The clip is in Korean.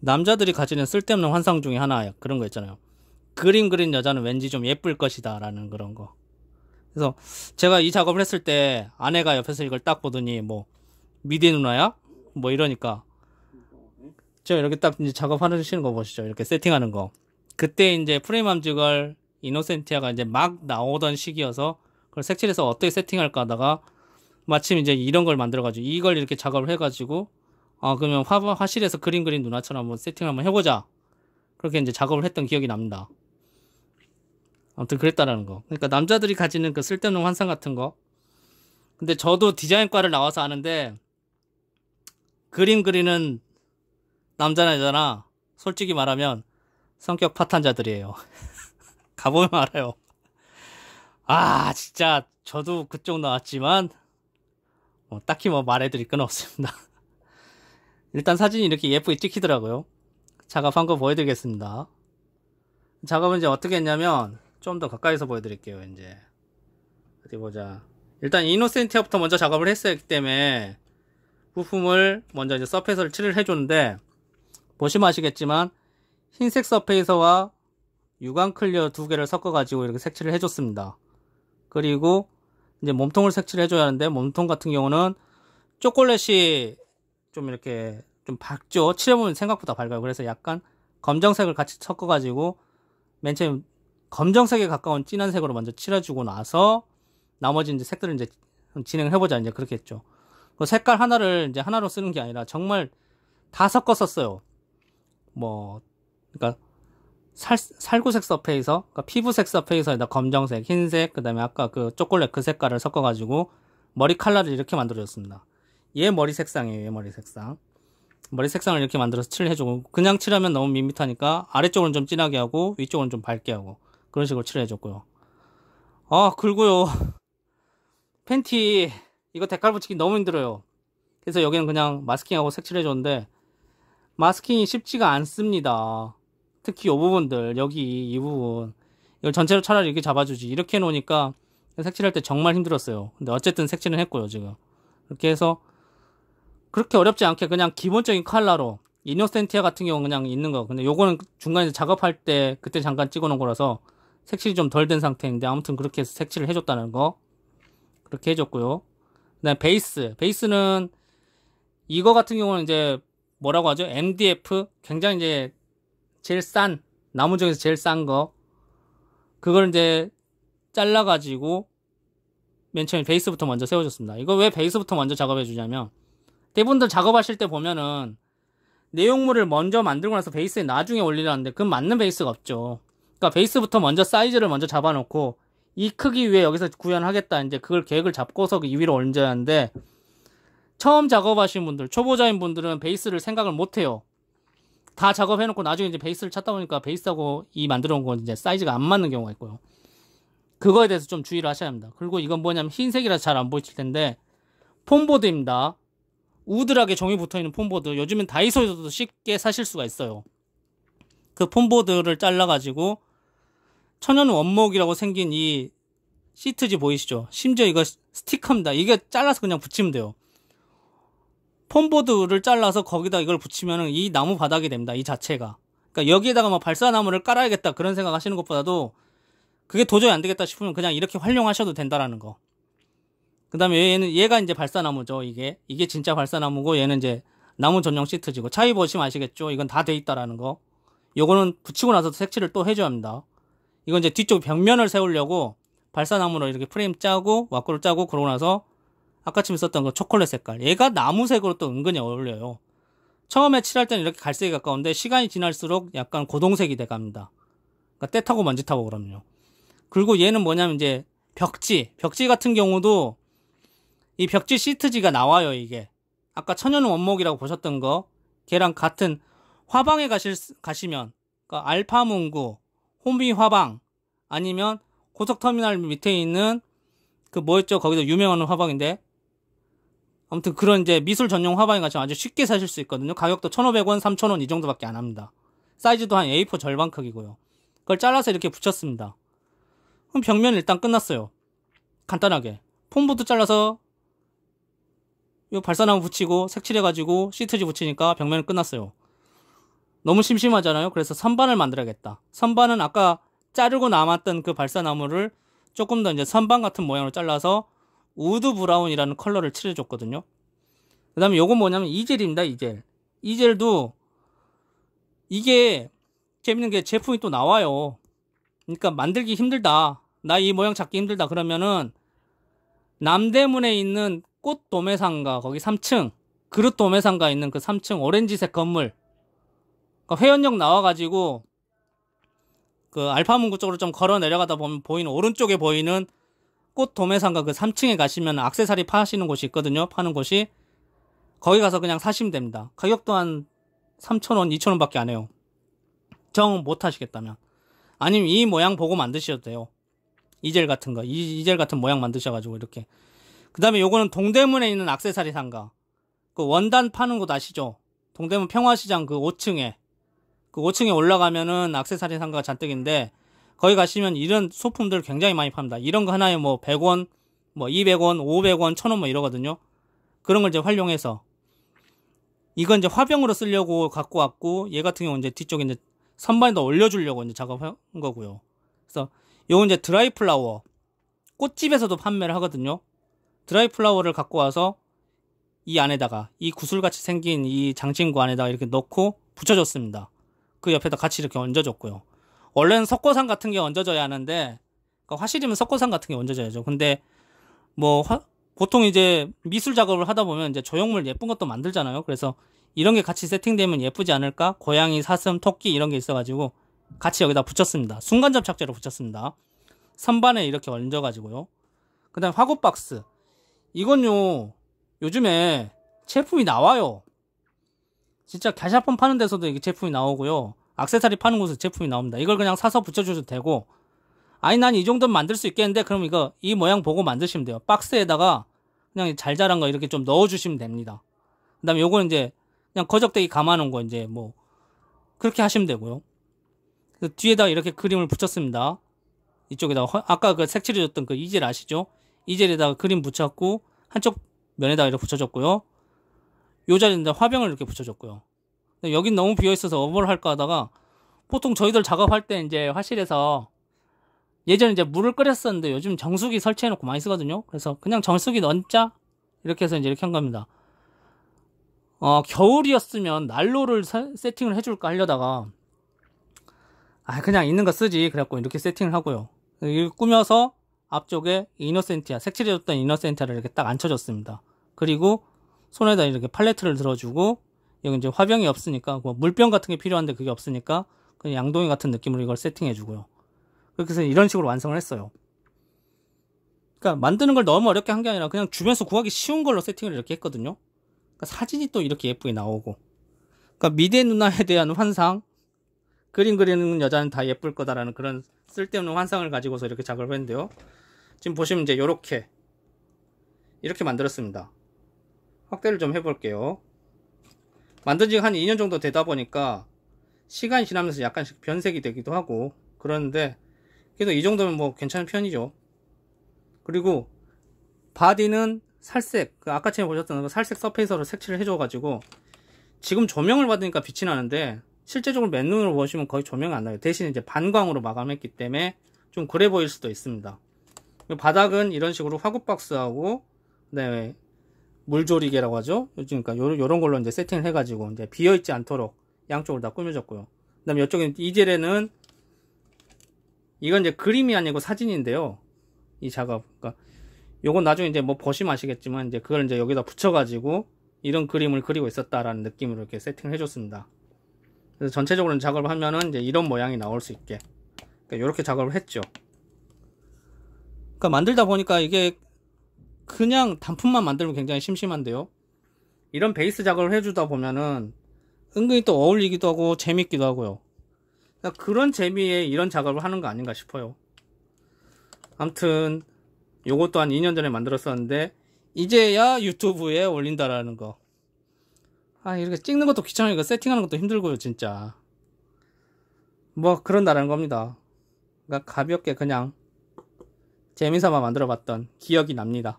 남자들이 가지는 쓸데없는 환상 중에 하나 그런 거 있잖아요. 그림 그린 여자는 왠지 좀 예쁠 것이다 라는 그런 거. 그래서 제가 이 작업을 했을 때 아내가 옆에서 이걸 딱 보더니 뭐 미디 누나야? 뭐 이러니까 제가 이렇게 딱 이제 작업하시는 거 보시죠. 이렇게 세팅하는 거. 그때 이제 프레임 함직을 이노센티아가 이제 막 나오던 시기여서 그걸 색칠해서 어떻게 세팅할까 하다가 마침 이제 이런 걸 만들어가지고 이걸 이렇게 작업을 해가지고 아 그러면 화, 화실에서 그림 그린 누나처럼 한번 세팅 한번 해보자 그렇게 이제 작업을 했던 기억이 납니다 아무튼 그랬다라는 거 그러니까 남자들이 가지는 그 쓸데없는 환상 같은 거 근데 저도 디자인과를 나와서 아는데 그림 그리는 남자나 여자나 솔직히 말하면 성격 파탄자들이에요 가보면 알아요 아 진짜 저도 그쪽 나왔지만 뭐 딱히 뭐 말해드릴 건 없습니다 일단 사진이 이렇게 예쁘게 찍히더라고요. 작업한 거 보여드리겠습니다. 작업은 이제 어떻게 했냐면 좀 더 가까이서 보여드릴게요. 이제 어디 보자. 일단 이노센티아부터 먼저 작업을 했었기 때문에 부품을 먼저 이제 서페이서를 칠을 해줬는데 보시면 아시겠지만 흰색 서페이서와 유광 클리어 두 개를 섞어 가지고 이렇게 색칠을 해줬습니다. 그리고 이제 몸통을 색칠해줘야 하는데 몸통 같은 경우는 초콜릿이 좀 이렇게 좀 밝죠. 칠해보면 생각보다 밝아요. 그래서 약간 검정색을 같이 섞어가지고 맨 처음 검정색에 가까운 진한 색으로 먼저 칠해주고 나서 나머지 이제 색들을 이제 진행해보자 이제 그렇게 했죠. 그 색깔 하나를 이제 하나로 쓰는 게 아니라 정말 다 섞어 썼어요. 뭐 그러니까 살, 살구색 서페이서, 그러니까 피부색 서페이서에다 검정색, 흰색, 그 다음에 아까 그 초콜릿 그 색깔을 섞어가지고 머리 칼라를 이렇게 만들어줬습니다. 얘 머리 색상이에요. 얘 머리 색상. 머리 색상을 이렇게 만들어서 칠 해주고 그냥 칠하면 너무 밋밋하니까 아래쪽은 좀 진하게 하고 위쪽은 좀 밝게 하고 그런 식으로 칠해줬고요. 아 그리고요 팬티 이거 데칼 붙이기 너무 힘들어요. 그래서 여기는 그냥 마스킹하고 색칠해줬는데 마스킹이 쉽지가 않습니다. 특히 이 부분들 여기 이 부분 이걸 전체로 차라리 이렇게 잡아주지 이렇게 해놓으니까 색칠할 때 정말 힘들었어요. 근데 어쨌든 색칠은 했고요 지금 이렇게 해서 그렇게 어렵지 않게 그냥 기본적인 칼라로 이노센티아 같은 경우 그냥 있는 거 근데 요거는 중간에 작업할 때 그때 잠깐 찍어놓은 거라서 색칠이 좀 덜 된 상태인데 아무튼 그렇게 해서 색칠을 해줬다는 거 그렇게 해줬고요 그다음 베이스 베이스는 이거 같은 경우는 이제 뭐라고 하죠 MDF 굉장히 이제 제일 싼 나무 중에서 제일 싼 거 그걸 이제 잘라 가지고 맨 처음에 베이스부터 먼저 세워줬습니다 이거 왜 베이스부터 먼저 작업해 주냐면 대부분들 작업하실 때 보면은 내용물을 먼저 만들고 나서 베이스에 나중에 올리라는데 그건 맞는 베이스가 없죠. 그러니까 베이스부터 먼저 사이즈를 먼저 잡아놓고 이 크기 위에 여기서 구현하겠다 이제 그걸 계획을 잡고서 이 위로 올려야 하는데 처음 작업하신 분들 초보자인 분들은 베이스를 생각을 못해요. 다 작업해놓고 나중에 이제 베이스를 찾다 보니까 베이스하고 이 만들어 놓은 건 이제 사이즈가 안 맞는 경우가 있고요. 그거에 대해서 좀 주의를 하셔야 합니다. 그리고 이건 뭐냐면 흰색이라 잘 안 보이실 텐데 폼보드입니다. 우드락에 종이 붙어있는 폼보드 요즘엔 다이소에서도 쉽게 사실 수가 있어요 그 폼보드를 잘라가지고 천연 원목이라고 생긴 이 시트지 보이시죠 심지어 이거 스티커입니다 이게 잘라서 그냥 붙이면 돼요 폼보드를 잘라서 거기다 이걸 붙이면 이 나무 바닥이 됩니다 이 자체가 그러니까 여기에다가 막 뭐 발사나무를 깔아야겠다 그런 생각 하시는 것보다도 그게 도저히 안 되겠다 싶으면 그냥 이렇게 활용하셔도 된다라는 거 그다음에 얘는 얘가 이제 발사나무죠. 이게 이게 진짜 발사나무고 얘는 이제 나무 전용 시트지고 차이 보시면 아시겠죠? 이건 다 돼 있다라는 거. 요거는 붙이고 나서 색칠을 또 해줘야 합니다. 이건 이제 뒤쪽 벽면을 세우려고 발사나무로 이렇게 프레임 짜고 와꾸를 짜고 그러고 나서 아까쯤 썼던 그 초콜릿 색깔 얘가 나무색으로 또 은근히 어울려요. 처음에 칠할 때는 이렇게 갈색이 가까운데 시간이 지날수록 약간 고동색이 돼갑니다. 그러니까 때 타고 먼지 타고 그럼요. 그리고 얘는 뭐냐면 이제 벽지 벽지 같은 경우도 이 벽지 시트지가 나와요 이게 아까 천연 원목이라고 보셨던 거 걔랑 같은 화방에 가실, 가시면 그러니까 알파문구 홈비 화방 아니면 고속터미널 밑에 있는 그 뭐였죠 거기서 유명한 화방인데 아무튼 그런 이제 미술 전용 화방에 가시면 아주 쉽게 사실 수 있거든요 가격도 1500원 3000원 이 정도밖에 안 합니다 사이즈도 한 A4 절반 크기고요 그걸 잘라서 이렇게 붙였습니다 그럼 벽면 일단 끝났어요 간단하게 폼부도 잘라서 이 발사나무 붙이고 색칠해가지고 시트지 붙이니까 벽면은 끝났어요. 너무 심심하잖아요. 그래서 선반을 만들어야겠다. 선반은 아까 자르고 남았던 그 발사나무를 조금 더 이제 선반 같은 모양으로 잘라서 우드 브라운이라는 컬러를 칠해줬거든요. 그 다음에 요건 뭐냐면 이젤입니다. 이젤. 이젤도 이게 재밌는 게 제품이 또 나와요. 그러니까 만들기 힘들다. 나 이 모양 찾기 힘들다. 그러면은 남대문에 있는 꽃 도매상가 거기 3층 그릇 도매상가 있는 그 3층 오렌지색 건물 그러니까 회원역 나와가지고 그 알파문구 쪽으로 좀 걸어 내려가다 보면 보이는 오른쪽에 보이는 꽃 도매상가 그 3층에 가시면 악세사리 파시는 곳이 있거든요 파는 곳이 거기 가서 그냥 사시면 됩니다 가격 또한 3,000원 2,000원 밖에 안 해요 정 못 하시겠다면 아니면 이 모양 보고 만드셔도 돼요 이젤 같은 거 이젤 같은 모양 만드셔가지고 이렇게 그 다음에 요거는 동대문에 있는 악세사리 상가. 그 원단 파는 곳 아시죠? 동대문 평화시장 그 5층에. 그 5층에 올라가면은 악세사리 상가가 잔뜩인데, 거기 가시면 이런 소품들 굉장히 많이 팝니다. 이런 거 하나에 뭐 100원, 뭐 200원, 500원, 1000원 뭐 이러거든요. 그런 걸 이제 활용해서. 이건 이제 화병으로 쓰려고 갖고 왔고, 얘 같은 경우는 이제 뒤쪽에 이제 선반에다 올려주려고 이제 작업한 거고요. 그래서 요건 이제 드라이 플라워. 꽃집에서도 판매를 하거든요. 드라이 플라워를 갖고 와서 이 안에다가 이 구슬같이 생긴 이 장친구 안에다가 이렇게 넣고 붙여줬습니다. 그 옆에다 같이 이렇게 얹어줬고요. 원래는 석고산 같은 게 얹어져야 하는데 그러니까 화실이면 석고산 같은 게 얹어져야죠. 근데 뭐 화, 보통 이제 미술 작업을 하다 보면 이제 조형물 예쁜 것도 만들잖아요. 그래서 이런 게 같이 세팅되면 예쁘지 않을까? 고양이, 사슴, 토끼 이런 게 있어가지고 같이 여기다 붙였습니다. 순간접착제로 붙였습니다. 선반에 이렇게 얹어가지고요. 그 다음 에 화구 박스. 이건요 요즘에 제품이 나와요 진짜 가샤폰 파는 데서도 이게 제품이 나오고요 악세사리 파는 곳에 제품이 나옵니다 이걸 그냥 사서 붙여줘도 되고 아니 난 이 정도면 만들 수 있겠는데 그럼 이거 이 모양 보고 만드시면 돼요 박스에다가 그냥 잘 자란 거 이렇게 좀 넣어주시면 됩니다 그 다음에 요거는 이제 그냥 거적대기 감아놓은 거 이제 뭐 그렇게 하시면 되고요 그 뒤에다 이렇게 그림을 붙였습니다 이쪽에다 아까 그 색칠해줬던 그 이질 아시죠 이젤에다가 그림 붙였고 한쪽 면에다가 이렇게 붙여줬고요. 이 자리에다 화병을 이렇게 붙여줬고요. 근데 여긴 너무 비어있어서 어버를 할까 하다가 보통 저희들 작업할 때 이제 화실에서 예전에 이제 물을 끓였었는데 요즘 정수기 설치해놓고 많이 쓰거든요. 그래서 그냥 정수기 넣자 이렇게 해서 이제 이렇게 한 겁니다. 어, 겨울이었으면 난로를 사, 세팅을 해줄까 하려다가 아 그냥 있는 거 쓰지 그래갖고 이렇게 세팅을 하고요. 꾸며서 앞쪽에 이너센티아, 색칠해줬던 이너센티아를 이렇게 딱 앉혀줬습니다. 그리고 손에다 이렇게 팔레트를 들어주고 여기 이제 화병이 없으니까 뭐 물병 같은 게 필요한데 그게 없으니까 그냥 양동이 같은 느낌으로 이걸 세팅해주고요. 그렇게 해서 이런 식으로 완성을 했어요. 그러니까 만드는 걸 너무 어렵게 한 게 아니라 그냥 주변에서 구하기 쉬운 걸로 세팅을 이렇게 했거든요. 그러니까 사진이 또 이렇게 예쁘게 나오고. 그러니까 미대 누나에 대한 환상, 그림 그리는 여자는 다 예쁠 거다라는 그런 쓸데없는 환상을 가지고서 이렇게 작업을 했는데요. 지금 보시면 이제 요렇게 이렇게 만들었습니다. 확대를 좀 해볼게요. 만든 지한 2년 정도 되다 보니까 시간이 지나면서 약간씩 변색이 되기도 하고 그러는데 그래도 이 정도면 뭐 괜찮은 편이죠. 그리고 바디는 살색, 그 아까 전에 보셨던 그 살색 서페이서로 색칠을 해줘가지고 지금 조명을 받으니까 빛이 나는데 실제적으로 맨눈으로 보시면 거의 조명이 안 나요. 대신 이제 반광으로 마감했기 때문에 좀 그래 보일 수도 있습니다. 바닥은 이런 식으로 화구박스하고 네, 물조리개라고 하죠. 그러니까 요, 런 걸로 이제 세팅을 해가지고 이제 비어있지 않도록 양쪽으로 다 꾸며졌고요. 그 다음에 이쪽에 이젤에는 이건 이제 그림이 아니고 사진인데요. 이 작업. 그러니까 요건 나중에 이제 뭐 보시면 아시겠지만 이제 그걸 이제 여기다 붙여가지고 이런 그림을 그리고 있었다라는 느낌으로 이렇게 세팅을 해줬습니다. 그래서 전체적으로 작업을 하면은 이제 이런 모양이 나올 수 있게. 그러니까 이렇게 작업을 했죠. 그러니까 만들다 보니까 이게 그냥 단품만 만들면 굉장히 심심한데요. 이런 베이스 작업을 해주다 보면은 은근히 또 어울리기도 하고 재밌기도 하고요. 그러니까 그런 재미에 이런 작업을 하는 거 아닌가 싶어요. 암튼 요것도 한 2년 전에 만들었었는데 이제야 유튜브에 올린다라는 거. 아 이렇게 찍는 것도 귀찮으니까 세팅하는 것도 힘들고요 진짜. 뭐 그런다라는 겁니다. 그러니까 가볍게 그냥 재미삼아 만들어봤던 기억이 납니다.